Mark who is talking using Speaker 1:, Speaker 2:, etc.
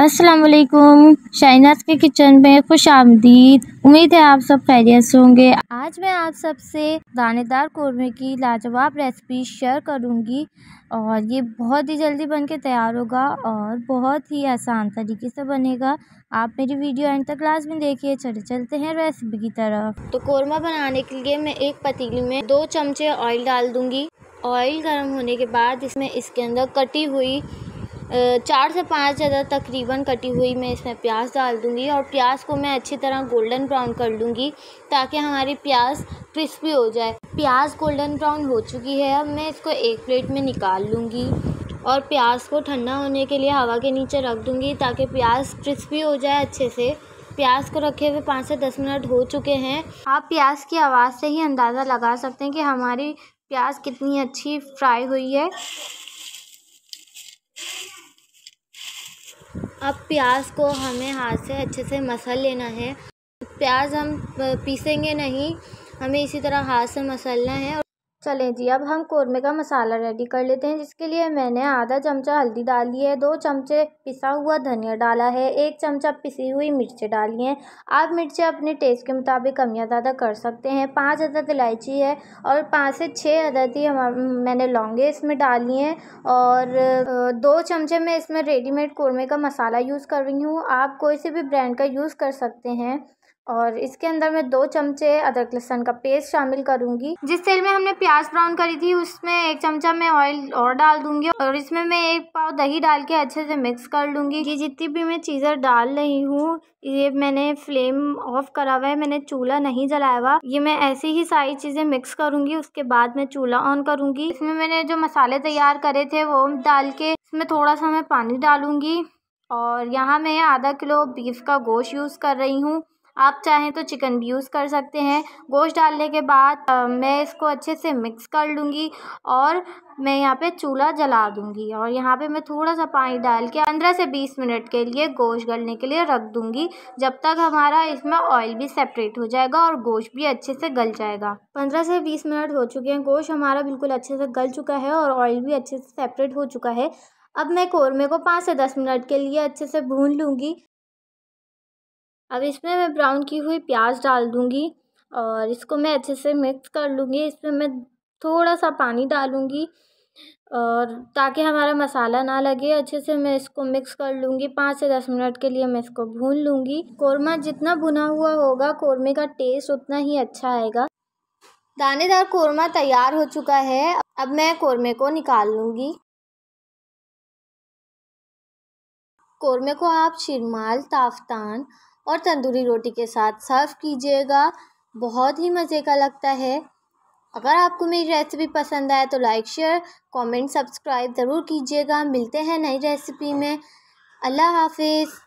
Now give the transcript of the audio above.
Speaker 1: असलकुम शाइनाज के किचन में खुश आमदीद उम्मीद है आप सब खैरियत से होंगे आज मैं आप सबसे दानेदार कौरमे की लाजवाब रेसिपी शेयर करूंगी और ये बहुत ही जल्दी बन के तैयार होगा और बहुत ही आसान तरीके से बनेगा आप मेरी वीडियो एंड तक लास्ट में देखिए चले चलते हैं रेसिपी की तरफ तो कौरमा बनाने के लिए मैं एक पतीली में दो चमचे ऑयल डाल दूँगी ऑयल गर्म होने के बाद इसमें इसके अंदर कटी हुई हम्म। चार से पाँच ज़्यादा तकरीबन कटी हुई मैं इसमें प्याज डाल दूँगी और प्याज को मैं अच्छी तरह गोल्डन ब्राउन कर लूँगी ताकि हमारी प्याज क्रिस्पी हो जाए प्याज गोल्डन ब्राउन हो चुकी है अब मैं इसको एक प्लेट में निकाल लूँगी और प्याज को ठंडा होने के लिए हवा के नीचे रख दूँगी ताकि प्याज क्रिस्पी हो जाए अच्छे से प्याज को रखे हुए पाँच से दस मिनट हो चुके हैं आप प्याज की आवाज़ से ही अंदाज़ा लगा सकते हैं कि हमारी प्याज कितनी अच्छी फ्राई हुई है अब प्याज को हमें हाथ से अच्छे से मसल लेना है प्याज हम पीसेंगे नहीं हमें इसी तरह हाथ से मसलना है चलें जी अब हम कौरमे का मसाला रेडी कर लेते हैं जिसके लिए मैंने आधा चमचा हल्दी डाली है दो चमचे पिसा हुआ धनिया डाला है एक चमचा पिसी हुई मिर्चें डाली हैं आप मिर्चें अपने टेस्ट के मुताबिक कम या ज़्यादा कर सकते हैं पाँच अदद इलायची है और पाँच से छः अदद ही मैंने लौंगे इसमें डाली हैं और दो चमचे मैं इसमें रेडीमेड कौरमे का मसाला यूज़ कर रही हूँ आप कोई से भी ब्रांड का यूज़ कर सकते हैं और इसके अंदर मैं दो चमचे अदरक लहसन का पेस्ट शामिल करूंगी जिस तेल में हमने प्याज ब्राउन करी थी उसमें एक चमचा मैं ऑयल और डाल दूंगी और इसमें मैं एक पाव दही डाल के अच्छे से मिक्स कर लूंगी ये जितनी भी मैं चीज़ें डाल रही हूँ ये मैंने फ्लेम ऑफ करा हुआ है मैंने चूल्हा नहीं जलाया हुआ ये मैं ऐसी ही सारी चीज़ें मिक्स करूंगी उसके बाद मैं चूल्हा ऑन करूंगी इसमें मैंने जो मसाले तैयार करे थे वो डाल के इसमें थोड़ा सा मैं पानी डालूंगी और यहाँ मैं आधा किलो बीफ का गोश्त यूज़ कर रही हूँ आप चाहें तो चिकन भी यूज़ कर सकते हैं गोश्त डालने के बाद मैं इसको अच्छे से मिक्स कर लूँगी और मैं यहाँ पे चूल्हा जला दूँगी और यहाँ पे मैं थोड़ा सा पानी डाल के पंद्रह से बीस मिनट के लिए गोश्त गलने के लिए रख दूँगी जब तक हमारा इसमें ऑयल भी सेपरेट हो जाएगा और गोश्त भी अच्छे से गल जाएगा पंद्रह से बीस मिनट हो चुके हैं गोश्त हमारा बिल्कुल अच्छे से गल चुका है और ऑयल भी अच्छे से सेपरेट हो चुका है अब मैं कौरमे को पाँच से दस मिनट के लिए अच्छे से भून लूँगी अब इसमें मैं ब्राउन की हुई प्याज डाल दूँगी और इसको मैं अच्छे से मिक्स कर लूँगी इसमें मैं थोड़ा सा पानी डालूँगी और ताकि हमारा मसाला ना लगे अच्छे से मैं इसको मिक्स कर लूँगी पाँच से दस मिनट के लिए मैं इसको भून लूँगी कौरमा जितना भुना हुआ होगा कौरमे का टेस्ट उतना ही अच्छा आएगा दानेदार कौरमा तैयार हो चुका है अब मैं कौरमे को निकाल लूँगी कौरमे को आप शिरमाल ताफ्तान और तंदूरी रोटी के साथ सर्व कीजिएगा बहुत ही मज़े का लगता है अगर आपको मेरी रेसिपी पसंद आए तो लाइक शेयर कमेंट सब्सक्राइब ज़रूर कीजिएगा मिलते हैं नई रेसिपी में अल्लाह हाफिज़